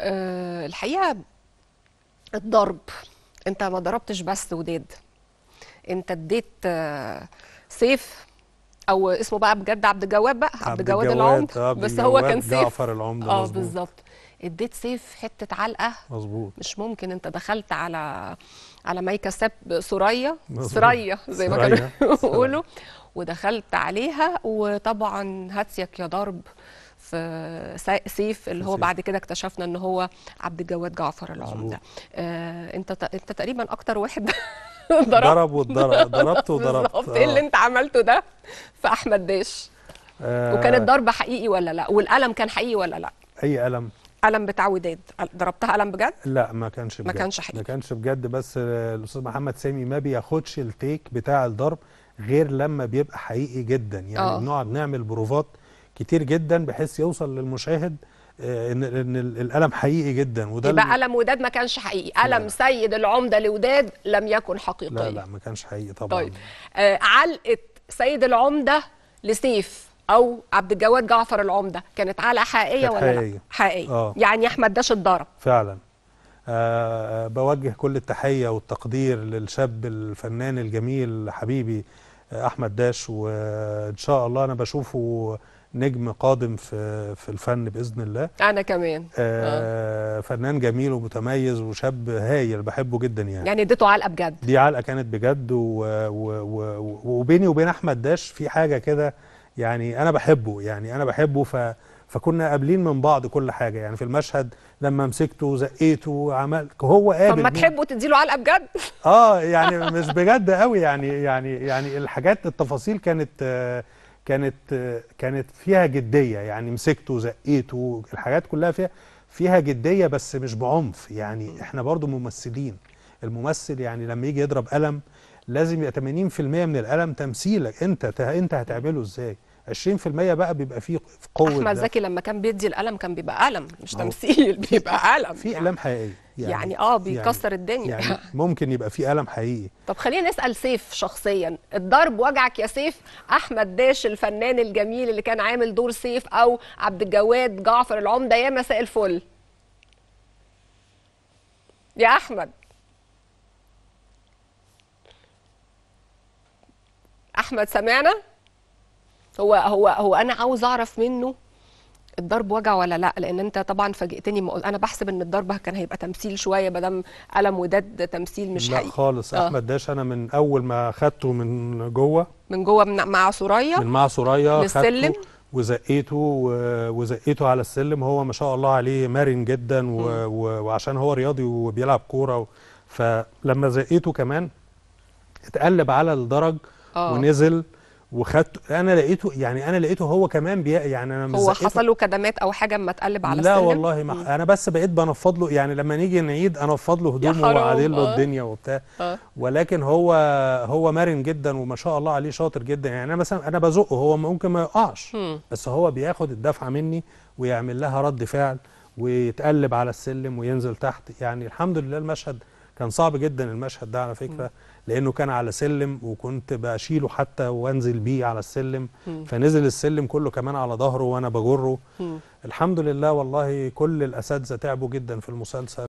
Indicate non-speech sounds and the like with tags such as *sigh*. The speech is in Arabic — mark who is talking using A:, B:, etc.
A: آه، الحقيقه الضرب انت ما ضربتش بس وداد انت اديت آه، سيف او اسمه بقى بجد عبد الجواد بقى عبد الجواد العمد آه، بس هو كان سيف جعفر العمد اه بالظبط اديت سيف حته علقه مظبوط مش ممكن انت دخلت على على مايكا ساب سوريا سريا زي ما كانوا *laughs* بيقولوا ودخلت عليها وطبعا هاتسيك يا ضرب سيف سيف اللي هو بعد كده اكتشفنا ان هو عبد الجواد جعفر العمده آه، انت انت تقريبا اكتر واحد *laughs* ضرب وضرب ضربت وضربت *laughs* آه. ايه اللي انت عملته ده في احمد داش
B: آه. وكان الضرب
A: حقيقي ولا لا والقلم كان حقيقي ولا لا اي قلم قلم بتاع وداد ضربتها قلم بجد
B: لا ما كانش بجد ما كانش حقيقي ما كانش بجد بس الاستاذ محمد سامي ما بياخدش التيك بتاع الضرب غير لما بيبقى حقيقي جدا يعني بنقعد نعمل بروفات كتير جدا بحيث يوصل للمشاهد آه، ان ان الالم حقيقي جدا وده يبقى
A: الم وداد ما كانش حقيقي الم لا. سيد العمده لوداد لم يكن حقيقي لا لا ما كانش حقيقي طبعا طيب آه علقه سيد العمده لسيف او عبد الجواد جعفر العمده كانت علقه حقيقيه ولا حقيقية. لا حقيقيه آه. يعني احمد داش اتضرب
B: فعلا آه،, آه بوجه كل التحيه والتقدير للشاب الفنان الجميل حبيبي آه احمد داش وان شاء الله انا بشوفه نجم قادم في في الفن باذن الله انا كمان آه آه. فنان جميل ومتميز وشاب هايل بحبه جدا يعني
A: يعني اديته علقه بجد
B: دي علقه كانت بجد و... و... و... وبيني وبين احمد داش في حاجه كده يعني انا بحبه يعني انا بحبه ف فكنا قابلين من بعض كل حاجه يعني في المشهد لما مسكته زقيته عملت هو قابل طب ما
A: تحبه تديله علقه بجد
B: اه يعني مش بجد قوي يعني يعني يعني الحاجات التفاصيل كانت آه كانت كانت فيها جديه يعني مسكته زقيته الحاجات كلها فيها فيها جديه بس مش بعنف يعني احنا برضو ممثلين الممثل يعني لما يجي يضرب قلم لازم يبقى 80% من القلم تمثيلك انت انت هتعمله ازاي 20% بقى بيبقى فيه قوه احمد زكي
A: لما كان بيدي القلم كان بيبقى قلم مش تمثيل
B: بيبقى قلم في اقلام يعني. حقيقيه يعني, يعني اه يعني بيكسر يعني الدنيا يعني *laughs* ممكن يبقى في قلم حقيقي
A: طب خلينا نسال سيف شخصيا الضرب وجعك يا سيف احمد داش الفنان الجميل اللي كان عامل دور سيف او عبد الجواد جعفر العمده يا مساء الفل يا احمد احمد سمعنا هو هو هو انا عاوز اعرف منه الضرب وجع ولا لا لان انت طبعا فاجئتني انا بحسب ان الضرب كان هيبقى تمثيل شويه ما دام قلم وداد تمثيل مش لا حقيقي. خالص آه. احمد
B: داش انا من اول ما خدته من جوه
A: من جوه من مع سوريا من مع
B: سوريا للسلم وزقيته وزقيته على السلم هو ما شاء الله عليه مرن جدا و... و... وعشان هو رياضي وبيلعب كوره فلما زقيته كمان اتقلب على الدرج
A: آه. ونزل
B: وخدته انا لقيته يعني انا لقيته هو كمان بي يعني انا هو حصل
A: له كدمات او حاجه اما اتقلب على لا السلم لا والله ما
B: انا بس بقيت بنفض له يعني لما نيجي نعيد انفض له هدومه واعدل له آه. الدنيا وبتاع أه. ولكن هو هو مرن جدا وما شاء الله عليه شاطر جدا يعني انا مثلا انا بزقه هو ممكن ما يقعش بس هو بياخد الدفعه مني ويعمل لها رد فعل ويتقلب على السلم وينزل تحت يعني الحمد لله المشهد كان صعب جدا المشهد ده على فكره لانه كان على سلم وكنت بشيله حتى وانزل بيه على السلم فنزل السلم كله كمان على ظهره وانا بجره م. الحمد لله والله كل الاساتذه تعبوا جدا في المسلسل